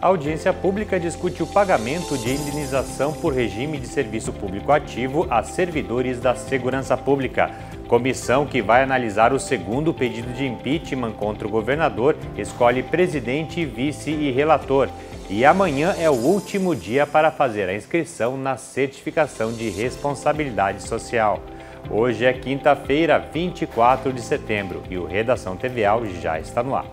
A audiência pública discute o pagamento de indenização por regime de serviço público ativo a servidores da segurança pública. Comissão que vai analisar o segundo pedido de impeachment contra o governador escolhe presidente, vice e relator. E amanhã é o último dia para fazer a inscrição na certificação de responsabilidade social. Hoje é quinta-feira, 24 de setembro, e o Redação TVAL já está no ar.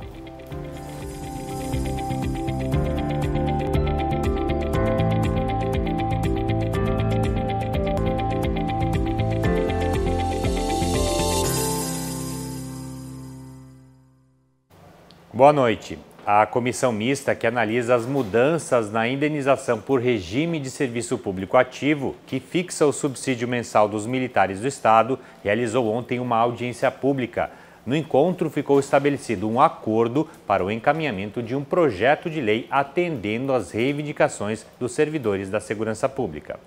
Boa noite. A comissão mista que analisa as mudanças na indenização por regime de serviço público ativo, que fixa o subsídio mensal dos militares do Estado, realizou ontem uma audiência pública. No encontro, ficou estabelecido um acordo para o encaminhamento de um projeto de lei atendendo às reivindicações dos servidores da segurança pública.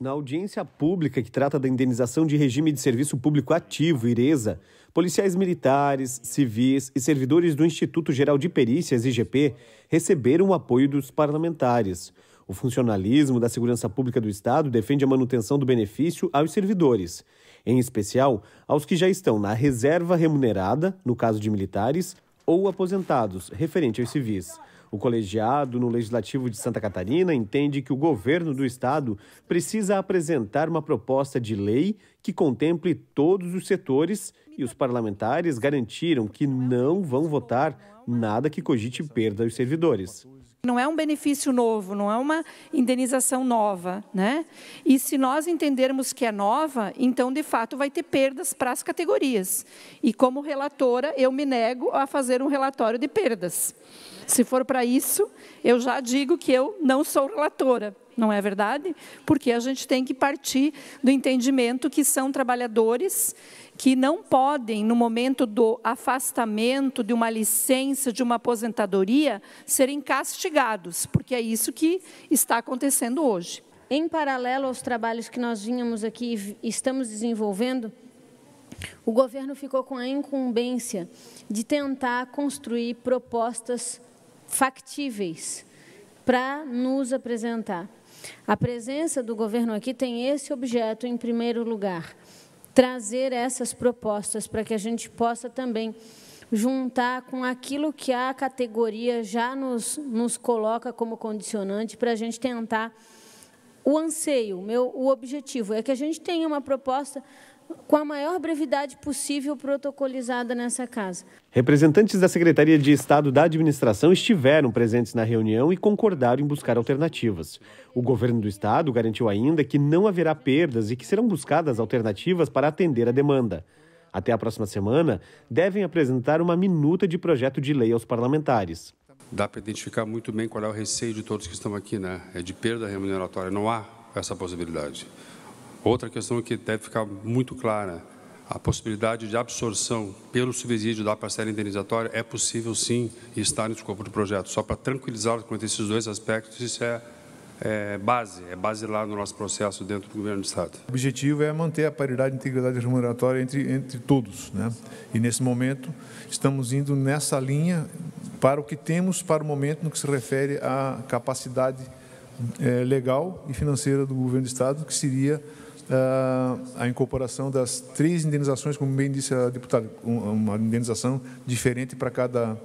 Na audiência pública que trata da indenização de regime de serviço público ativo, IRESA, policiais militares, civis e servidores do Instituto Geral de Perícias, IGP, receberam o apoio dos parlamentares. O funcionalismo da Segurança Pública do Estado defende a manutenção do benefício aos servidores, em especial aos que já estão na reserva remunerada, no caso de militares, ou aposentados, referente aos civis. O colegiado no Legislativo de Santa Catarina entende que o governo do estado precisa apresentar uma proposta de lei que contemple todos os setores e os parlamentares garantiram que não vão votar nada que cogite perda aos servidores. Não é um benefício novo, não é uma indenização nova, né? E se nós entendermos que é nova, então de fato vai ter perdas para as categorias. E como relatora, eu me nego a fazer um relatório de perdas. Se for para isso, eu já digo que eu não sou relatora não é verdade? Porque a gente tem que partir do entendimento que são trabalhadores que não podem, no momento do afastamento, de uma licença, de uma aposentadoria, serem castigados, porque é isso que está acontecendo hoje. Em paralelo aos trabalhos que nós vínhamos aqui e estamos desenvolvendo, o governo ficou com a incumbência de tentar construir propostas factíveis para nos apresentar. A presença do governo aqui tem esse objeto em primeiro lugar, trazer essas propostas para que a gente possa também juntar com aquilo que a categoria já nos, nos coloca como condicionante para a gente tentar o anseio, meu, o objetivo é que a gente tenha uma proposta com a maior brevidade possível protocolizada nessa casa. Representantes da Secretaria de Estado da Administração estiveram presentes na reunião e concordaram em buscar alternativas. O governo do estado garantiu ainda que não haverá perdas e que serão buscadas alternativas para atender a demanda. Até a próxima semana, devem apresentar uma minuta de projeto de lei aos parlamentares. Dá para identificar muito bem qual é o receio de todos que estão aqui, né? É de perda remuneratória. Não há essa possibilidade. Outra questão que deve ficar muito clara, a possibilidade de absorção pelo subsídio da parcela indenizatória é possível, sim, estar no escopo do projeto. Só para tranquilizar quanto a esses dois aspectos, isso é, é base, é base lá no nosso processo dentro do Governo do Estado. O objetivo é manter a paridade e integridade remuneratória entre, entre todos. Né? E, nesse momento, estamos indo nessa linha para o que temos para o momento no que se refere à capacidade é, legal e financeira do Governo do Estado, que seria ah, a incorporação das três indenizações, como bem disse a deputada, uma indenização diferente para cada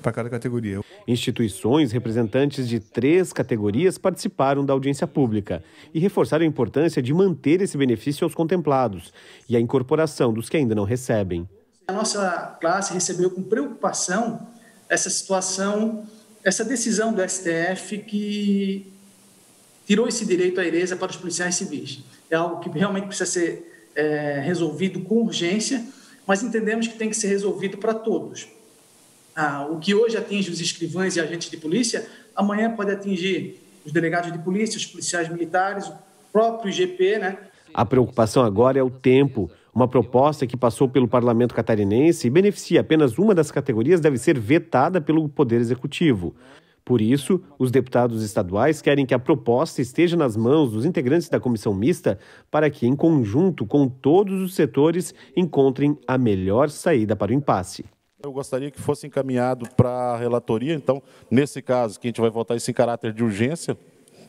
para cada categoria. Instituições representantes de três categorias participaram da audiência pública e reforçaram a importância de manter esse benefício aos contemplados e a incorporação dos que ainda não recebem. A nossa classe recebeu com preocupação essa situação, essa decisão do STF que tirou esse direito à heresa para os policiais civis. É algo que realmente precisa ser é, resolvido com urgência, mas entendemos que tem que ser resolvido para todos. Ah, o que hoje atinge os escrivães e agentes de polícia, amanhã pode atingir os delegados de polícia, os policiais militares, o próprio IGP, né? A preocupação agora é o tempo. Uma proposta que passou pelo parlamento catarinense e beneficia apenas uma das categorias deve ser vetada pelo Poder Executivo. Por isso, os deputados estaduais querem que a proposta esteja nas mãos dos integrantes da comissão mista para que, em conjunto com todos os setores, encontrem a melhor saída para o impasse. Eu gostaria que fosse encaminhado para a relatoria, então, nesse caso, que a gente vai votar isso em caráter de urgência,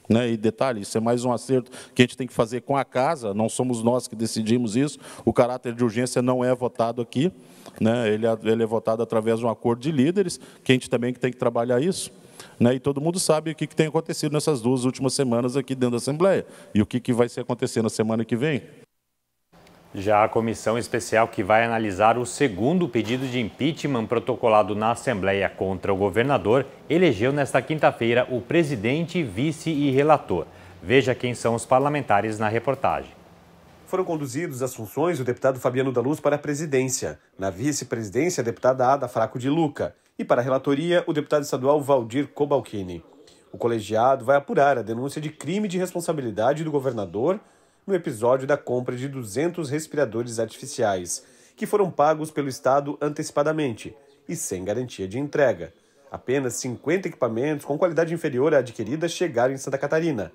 né? E detalhe, isso é mais um acerto que a gente tem que fazer com a casa, não somos nós que decidimos isso. O caráter de urgência não é votado aqui, né? ele, é, ele é votado através de um acordo de líderes, que a gente também tem que trabalhar isso. Né? E todo mundo sabe o que, que tem acontecido nessas duas últimas semanas aqui dentro da Assembleia e o que, que vai se acontecer na semana que vem. Já a comissão especial que vai analisar o segundo pedido de impeachment protocolado na Assembleia contra o governador elegeu nesta quinta-feira o presidente, vice e relator. Veja quem são os parlamentares na reportagem. Foram conduzidos às funções o deputado Fabiano da Luz para a presidência, na vice-presidência a deputada Ada Fraco de Luca e para a relatoria, o deputado estadual Valdir Cobalcini. O colegiado vai apurar a denúncia de crime de responsabilidade do governador no episódio da compra de 200 respiradores artificiais, que foram pagos pelo Estado antecipadamente e sem garantia de entrega. Apenas 50 equipamentos com qualidade inferior à adquirida chegaram em Santa Catarina.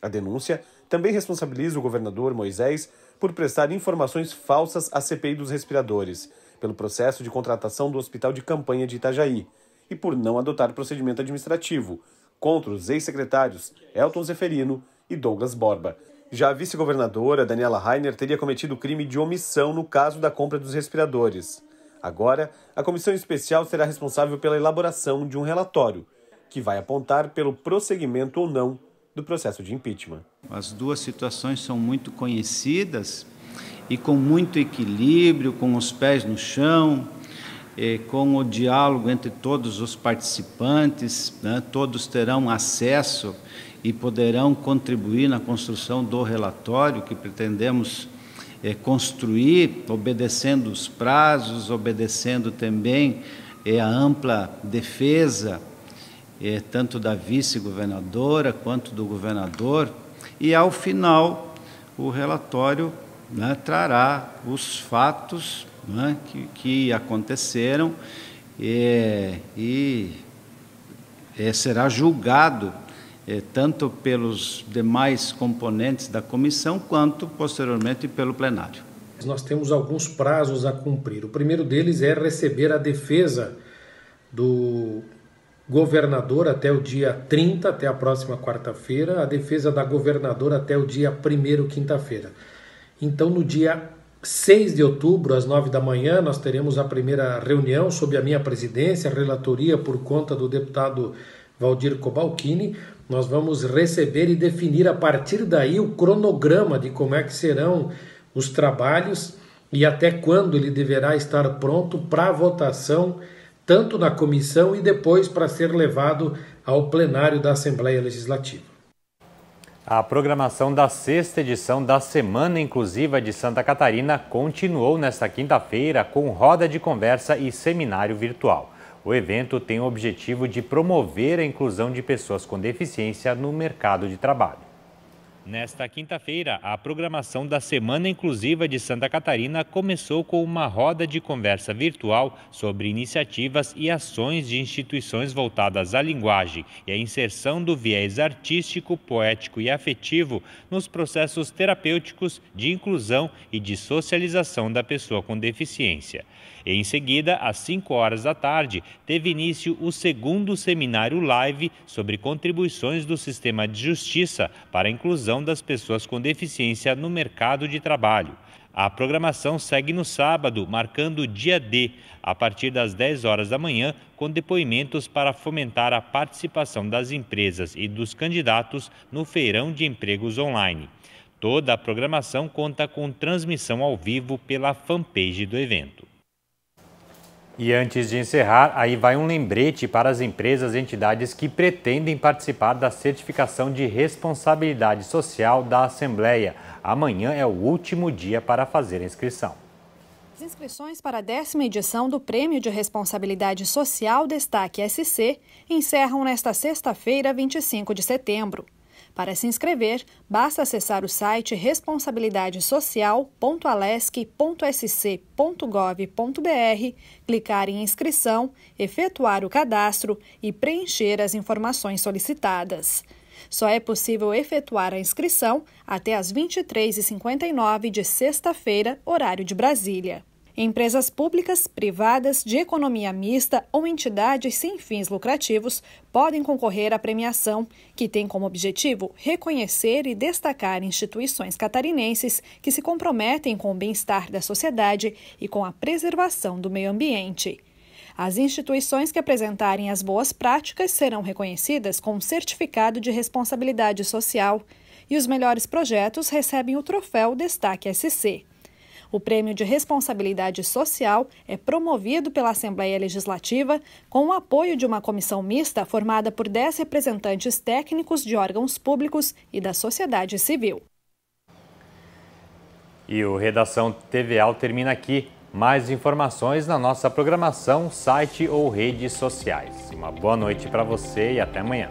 A denúncia também responsabiliza o governador Moisés por prestar informações falsas à CPI dos respiradores pelo processo de contratação do Hospital de Campanha de Itajaí e por não adotar procedimento administrativo contra os ex-secretários Elton Zeferino e Douglas Borba. Já a vice-governadora Daniela Rainer teria cometido crime de omissão no caso da compra dos respiradores. Agora, a comissão especial será responsável pela elaboração de um relatório que vai apontar pelo prosseguimento ou não do processo de impeachment. As duas situações são muito conhecidas e com muito equilíbrio, com os pés no chão, eh, com o diálogo entre todos os participantes, né? todos terão acesso e poderão contribuir na construção do relatório que pretendemos é, construir, obedecendo os prazos, obedecendo também é, a ampla defesa, é, tanto da vice-governadora quanto do governador, e ao final o relatório né, trará os fatos né, que, que, aconteceram é, e é, será julgado é, tanto pelos demais componentes da comissão quanto posteriormente pelo plenário. Nós temos alguns prazos a cumprir. O primeiro deles é receber a defesa do governador até o dia 30, até a próxima quarta-feira, a defesa da governadora até o dia 1 quinta-feira. Então, no dia 6 de outubro, às 9 da manhã, nós teremos a primeira reunião sob a minha presidência, relatoria por conta do deputado Valdir Cobalcini. Nós vamos receber e definir a partir daí o cronograma de como é que serão os trabalhos e até quando ele deverá estar pronto para votação, tanto na comissão e depois para ser levado ao plenário da Assembleia Legislativa. A programação da sexta edição da Semana Inclusiva de Santa Catarina continuou nesta quinta-feira com roda de conversa e seminário virtual. O evento tem o objetivo de promover a inclusão de pessoas com deficiência no mercado de trabalho. Nesta quinta-feira, a programação da Semana Inclusiva de Santa Catarina começou com uma roda de conversa virtual sobre iniciativas e ações de instituições voltadas à linguagem e à inserção do viés artístico, poético e afetivo nos processos terapêuticos de inclusão e de socialização da pessoa com deficiência. Em seguida, às 5 horas da tarde, teve início o segundo seminário live sobre contribuições do sistema de justiça para a inclusão inclusão das pessoas com deficiência no mercado de trabalho. A programação segue no sábado, marcando o dia D, a partir das 10 horas da manhã, com depoimentos para fomentar a participação das empresas e dos candidatos no feirão de empregos online. Toda a programação conta com transmissão ao vivo pela fanpage do evento. E antes de encerrar, aí vai um lembrete para as empresas e entidades que pretendem participar da certificação de responsabilidade social da Assembleia. Amanhã é o último dia para fazer a inscrição. As inscrições para a décima edição do Prêmio de Responsabilidade Social Destaque SC encerram nesta sexta-feira, 25 de setembro. Para se inscrever, basta acessar o site responsabilidadesocial.alesc.sc.gov.br, clicar em inscrição, efetuar o cadastro e preencher as informações solicitadas. Só é possível efetuar a inscrição até às 23h59 de sexta-feira, horário de Brasília. Empresas públicas, privadas, de economia mista ou entidades sem fins lucrativos podem concorrer à premiação, que tem como objetivo reconhecer e destacar instituições catarinenses que se comprometem com o bem-estar da sociedade e com a preservação do meio ambiente. As instituições que apresentarem as boas práticas serão reconhecidas com um certificado de responsabilidade social e os melhores projetos recebem o troféu Destaque SC. O Prêmio de Responsabilidade Social é promovido pela Assembleia Legislativa com o apoio de uma comissão mista formada por 10 representantes técnicos de órgãos públicos e da sociedade civil. E o Redação TVAL termina aqui. Mais informações na nossa programação, site ou redes sociais. Uma boa noite para você e até amanhã.